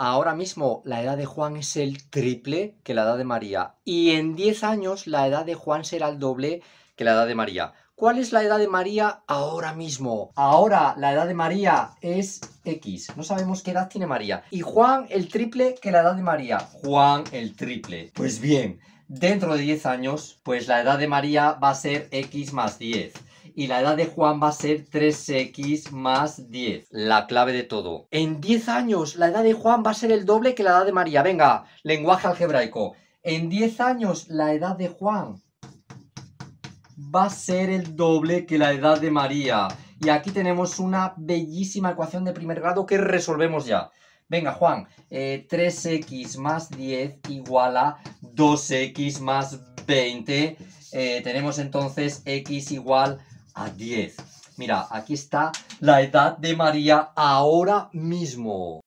ahora mismo la edad de Juan es el triple que la edad de María. Y en 10 años la edad de Juan será el doble que la edad de María. ¿Cuál es la edad de María ahora mismo? Ahora la edad de María es X. No sabemos qué edad tiene María. Y Juan el triple que la edad de María. Juan el triple. Pues bien, dentro de 10 años, pues la edad de María va a ser X más 10 y la edad de Juan va a ser 3x más 10, la clave de todo. En 10 años la edad de Juan va a ser el doble que la edad de María. Venga, lenguaje algebraico. En 10 años la edad de Juan va a ser el doble que la edad de María. Y aquí tenemos una bellísima ecuación de primer grado que resolvemos ya. Venga, Juan, 3x eh, más 10 igual a 2x más 20. Eh, tenemos entonces x igual a 10. Mira, aquí está la edad de María ahora mismo.